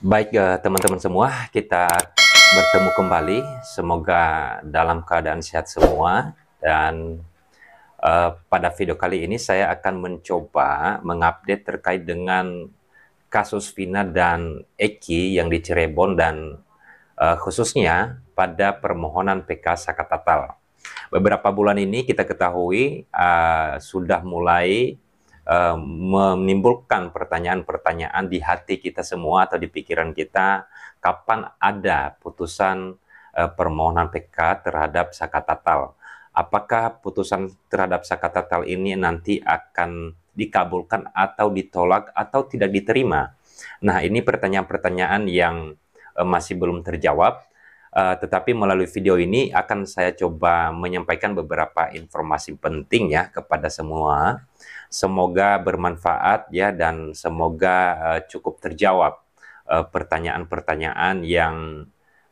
Baik eh, teman-teman semua, kita bertemu kembali. Semoga dalam keadaan sehat semua dan uh, pada video kali ini saya akan mencoba mengupdate terkait dengan kasus Vina dan Eki yang di Cirebon dan uh, khususnya pada permohonan PK Sakatatal. Beberapa bulan ini kita ketahui uh, sudah mulai Eh, menimbulkan pertanyaan-pertanyaan di hati kita semua atau di pikiran kita kapan ada putusan eh, permohonan PK terhadap saka tatal Apakah putusan terhadap saka tatal ini nanti akan dikabulkan atau ditolak atau tidak diterima? Nah, ini pertanyaan-pertanyaan yang eh, masih belum terjawab Uh, tetapi melalui video ini akan saya coba menyampaikan beberapa informasi penting ya kepada semua Semoga bermanfaat ya dan semoga uh, cukup terjawab eh, pertanyaan-pertanyaan uh, yang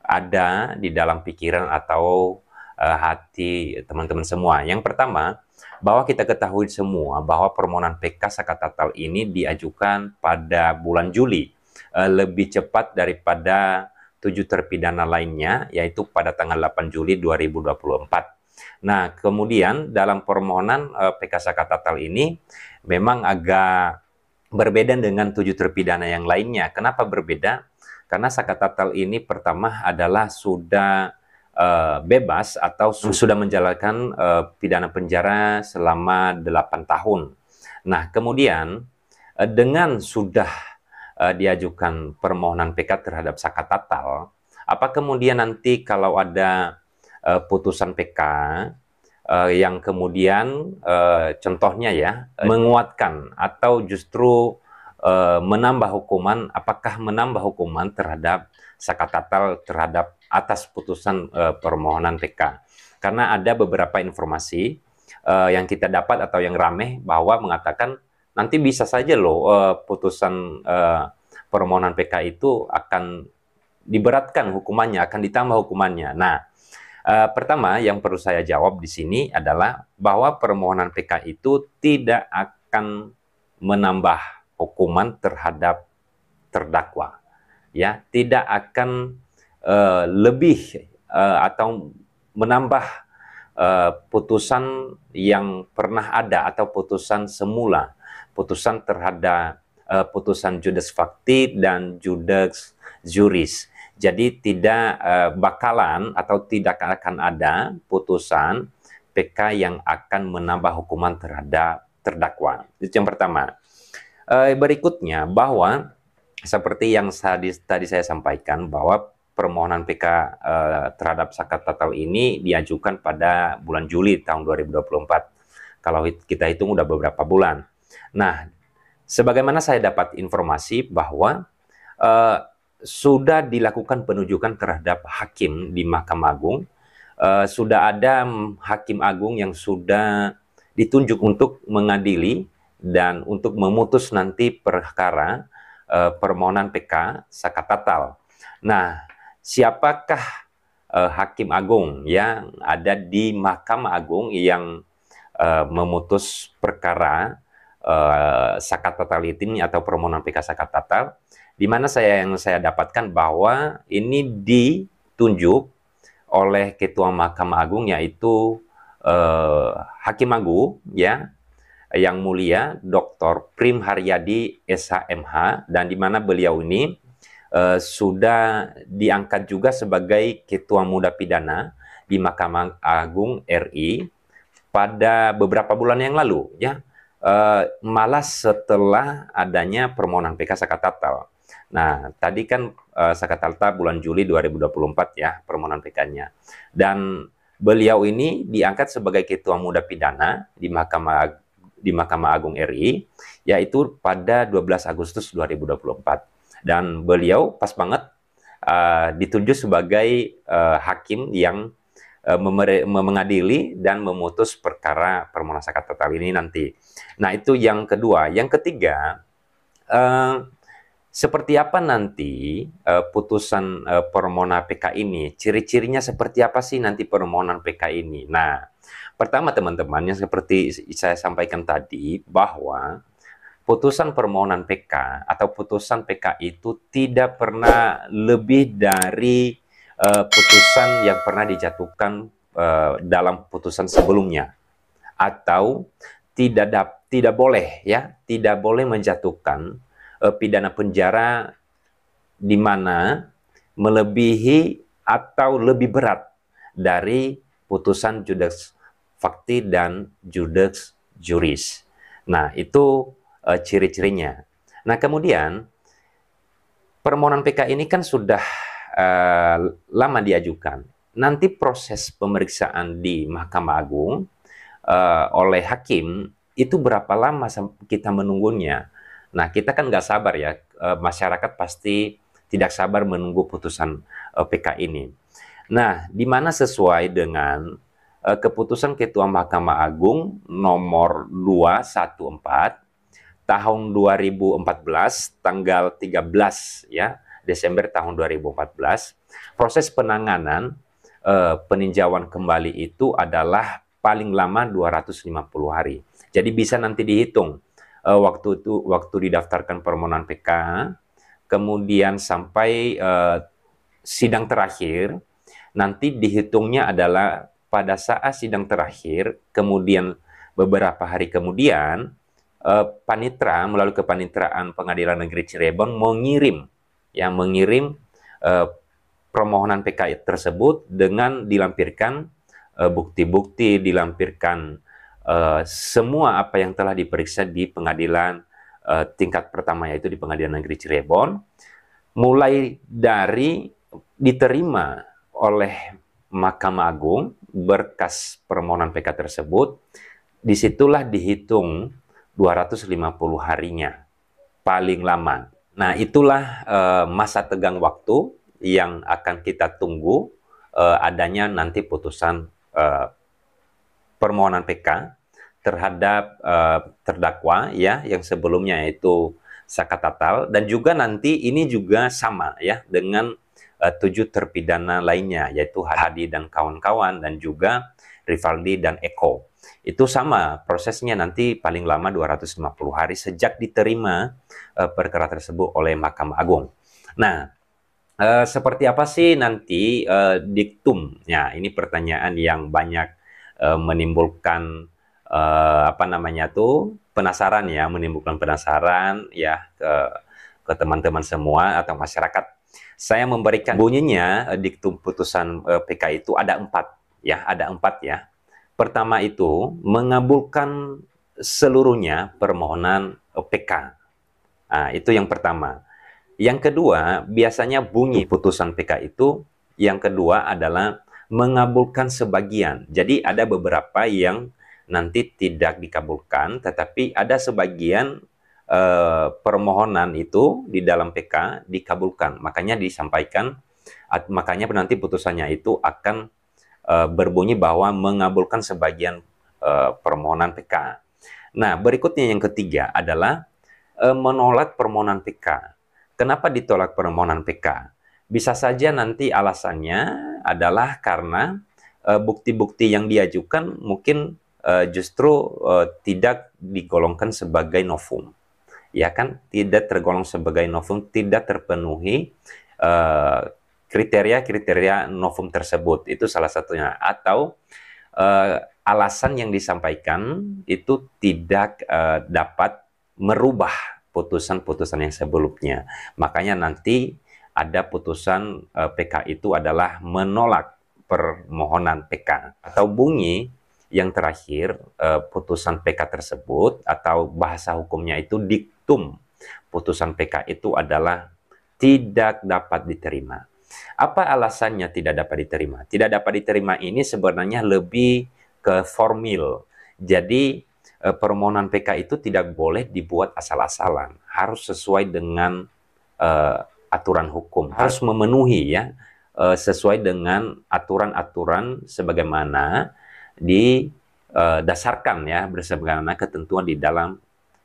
ada di dalam pikiran atau uh, hati teman-teman semua. Yang pertama, bahwa kita ketahui semua bahwa permohonan PK Sakatatal ini diajukan pada bulan Juli, uh, lebih cepat daripada tujuh terpidana lainnya, yaitu pada tanggal 8 Juli 2024. Nah, kemudian dalam permohonan eh, PK Sakatatal ini memang agak berbeda dengan tujuh terpidana yang lainnya. Kenapa berbeda? Karena Sakatatal ini pertama adalah sudah eh, bebas atau su sudah menjalankan eh, pidana penjara selama 8 tahun. Nah, kemudian eh, dengan sudah eh, diajukan permohonan PK terhadap Sakatatal, apa kemudian nanti kalau ada uh, putusan PK uh, eh, yang kemudian uh, contohnya ya menguatkan atau justru uh, menambah hukuman apakah menambah hukuman terhadap sakatatal terhadap atas putusan uh, permohonan PK karena ada beberapa informasi uh, yang kita dapat atau yang ramai bahwa mengatakan nanti bisa saja loh uh, putusan uh, permohonan PK itu akan diberatkan hukumannya akan ditambah hukumannya nah Uh, pertama yang perlu saya jawab di sini adalah bahwa permohonan PK itu tidak akan menambah hukuman terhadap terdakwa. Ya, tidak akan uh, lebih uh, atau menambah uh, putusan yang pernah ada atau putusan semula, putusan terhadap uh, putusan judes fakti dan judes juris. Jadi tidak uh, bakalan atau tidak akan ada putusan PK yang akan menambah hukuman terhadap terdakwa. Itu yang pertama. Eh, berikutnya bahwa seperti yang tadi, tadi saya sampaikan bahwa permohonan PK eh, terhadap zakat total ini diajukan pada bulan Juli tahun 2024. Kalau kita hitung udah beberapa bulan. Nah, sebagaimana saya dapat informasi bahwa uh, sudah dilakukan penunjukan terhadap hakim di Mahkamah Agung. Uh, sudah ada hakim agung yang sudah ditunjuk untuk mengadili dan untuk memutus nanti perkara uh, permohonan PK sakatatal. Nah, siapakah uh, hakim agung yang ada di Mahkamah Agung yang uh, memutus perkara uh, eh, sakat tatal ini atau permohonan PK sakat total, di mana saya yang saya dapatkan bahwa ini ditunjuk oleh Ketua Mahkamah Agung yaitu eh, Hakim Agung ya yang mulia Dr. Prim Haryadi SHMH dan di mana beliau ini eh, sudah diangkat juga sebagai Ketua Muda Pidana di Mahkamah Agung RI pada beberapa bulan yang lalu ya uh, malah setelah adanya permohonan PK Sakatal. Nah, tadi kan uh, eh, Sakatalta bulan Juli 2024 ya permohonan PK-nya. Dan beliau ini diangkat sebagai ketua muda pidana di Mahkamah di Mahkamah Agung RI yaitu pada 12 Agustus 2024. Dan beliau pas banget uh, ditunjuk sebagai uh, hakim yang Eh, mengadili dan memutus perkara permohonan zakat total ini nanti. Nah, itu yang kedua. Yang ketiga, eh, seperti apa nanti eh, putusan eh, permohonan PK ini? Ciri-cirinya seperti apa sih nanti permohonan PK ini? Nah, pertama teman-teman yang seperti saya sampaikan tadi bahwa putusan permohonan PK atau putusan PK itu tidak pernah lebih dari uh, putusan yang pernah dijatuhkan uh, dalam putusan sebelumnya atau tidak dapat tidak boleh ya tidak boleh menjatuhkan uh, pidana penjara di mana melebihi atau lebih berat dari putusan judex fakti dan judex juris. Nah, itu uh, ciri-cirinya. Nah, kemudian permohonan PK ini kan sudah Eh, lama diajukan. Nanti proses pemeriksaan di Mahkamah Agung uh, oleh hakim itu berapa lama kita menunggunya? Nah, kita kan nggak sabar ya, eh, masyarakat pasti tidak sabar menunggu putusan PK ini. Nah, di mana sesuai dengan keputusan Ketua Mahkamah Agung nomor 214 tahun 2014 tanggal 13 ya Desember tahun 2014. Proses penanganan eh, peninjauan kembali itu adalah paling lama 250 hari. Jadi bisa nanti dihitung eh, waktu itu waktu didaftarkan permohonan PK, kemudian sampai eh, sidang terakhir nanti dihitungnya adalah pada saat sidang terakhir kemudian beberapa hari kemudian eh, panitra melalui kepanitraan Pengadilan Negeri Cirebon mengirim yang mengirim eh, permohonan PKI tersebut dengan dilampirkan eh, bukti-bukti, dilampirkan eh, semua apa yang telah diperiksa di pengadilan eh, tingkat pertama yaitu di Pengadilan Negeri Cirebon, mulai dari diterima oleh Mahkamah Agung berkas permohonan PK tersebut, disitulah dihitung 250 harinya paling lama Nah, itulah uh, masa tegang waktu yang akan kita tunggu uh, adanya nanti putusan uh, permohonan PK terhadap uh, terdakwa ya yang sebelumnya itu Saka Tatal dan juga nanti ini juga sama ya dengan uh, tujuh terpidana lainnya yaitu Hadi dan kawan-kawan dan juga Rivaldi dan Eko. Itu sama prosesnya nanti paling lama 250 hari sejak diterima uh, perkara tersebut oleh Mahkamah Agung. Nah, uh, seperti apa sih nanti uh, Ya, Ini pertanyaan yang banyak uh, menimbulkan uh, apa namanya tuh penasaran ya, menimbulkan penasaran ya ke ke teman-teman semua atau masyarakat saya memberikan bunyinya diktum putusan PK itu ada empat ya ada empat ya Pertama itu mengabulkan seluruhnya permohonan PK. Nah, itu yang pertama. Yang kedua, biasanya bunyi putusan PK itu yang kedua adalah mengabulkan sebagian. Jadi ada beberapa yang nanti tidak dikabulkan, tetapi ada sebagian eh, permohonan itu di dalam PK dikabulkan. Makanya disampaikan, makanya nanti putusannya itu akan Eh, berbunyi bahwa mengabulkan sebagian eh, permohonan PK. Nah, berikutnya yang ketiga adalah eh, menolak permohonan PK. Kenapa ditolak permohonan PK? Bisa saja nanti alasannya adalah karena bukti-bukti yang diajukan mungkin justru tidak digolongkan sebagai novum, ya kan? Tidak tergolong sebagai novum, tidak terpenuhi kriteria-kriteria novum tersebut itu salah satunya atau uh, alasan yang disampaikan itu tidak uh, dapat merubah putusan-putusan yang sebelumnya makanya nanti ada putusan uh, eh, PK itu adalah menolak permohonan PK atau bunyi yang terakhir uh, putusan PK tersebut atau bahasa hukumnya itu diktum putusan PK itu adalah tidak dapat diterima apa alasannya tidak dapat diterima? Tidak dapat diterima ini sebenarnya lebih ke formil. Jadi eh, permohonan PK itu tidak boleh dibuat asal-asalan, harus sesuai dengan eh, aturan hukum, harus memenuhi ya eh, sesuai dengan aturan-aturan sebagaimana didasarkan eh, ya bersebagaimana ketentuan di dalam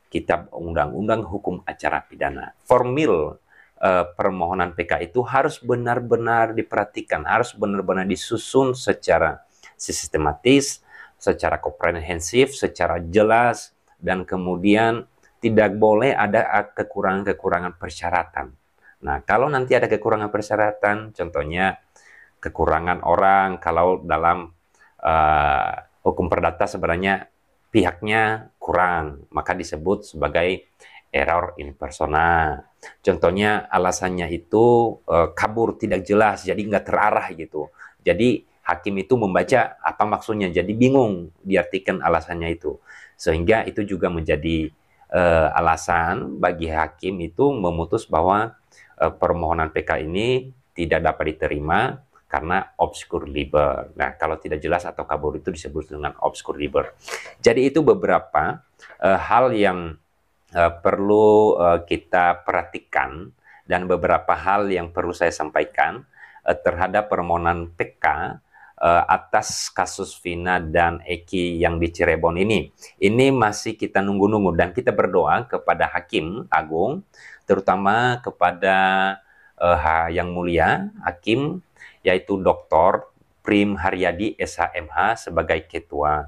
kitab undang-undang hukum acara pidana. Formil eh, permohonan PK itu harus benar-benar diperhatikan, harus benar-benar disusun secara sistematis, secara komprehensif, secara jelas, dan kemudian tidak boleh ada kekurangan-kekurangan persyaratan. Nah, kalau nanti ada kekurangan persyaratan, contohnya kekurangan orang, kalau dalam uh, hukum perdata sebenarnya pihaknya kurang, maka disebut sebagai error in persona. Contohnya alasannya itu e, kabur tidak jelas, jadi nggak terarah gitu. Jadi hakim itu membaca apa maksudnya, jadi bingung diartikan alasannya itu. Sehingga itu juga menjadi e, alasan bagi hakim itu memutus bahwa e, permohonan PK ini tidak dapat diterima karena obscure liber. Nah, kalau tidak jelas atau kabur itu disebut dengan obscure liber. Jadi itu beberapa e, hal yang Eh, perlu eh, kita perhatikan dan beberapa hal yang perlu saya sampaikan eh, terhadap permohonan PK atas kasus Vina dan Eki yang di Cirebon ini. Ini masih kita nunggu-nunggu dan kita berdoa kepada Hakim Agung, terutama kepada uh, yang mulia Hakim, yaitu Dr. Prim Haryadi SHMH sebagai Ketua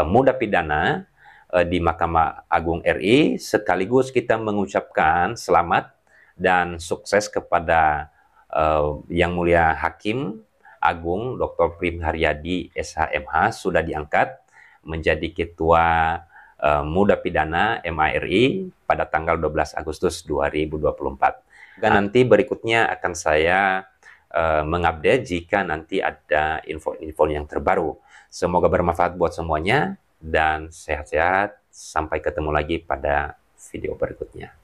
Muda Pidana uh, di Mahkamah Agung RI sekaligus kita mengucapkan selamat dan sukses kepada uh, Yang Mulia Hakim Agung Dr. Prim Haryadi SHMH sudah diangkat menjadi ketua uh, muda pidana MARI pada tanggal 12 Agustus 2024. Dan nah. nanti berikutnya akan saya uh, mengupdate jika nanti ada info-info yang terbaru. Semoga bermanfaat buat semuanya dan sehat-sehat. Sampai ketemu lagi pada video berikutnya.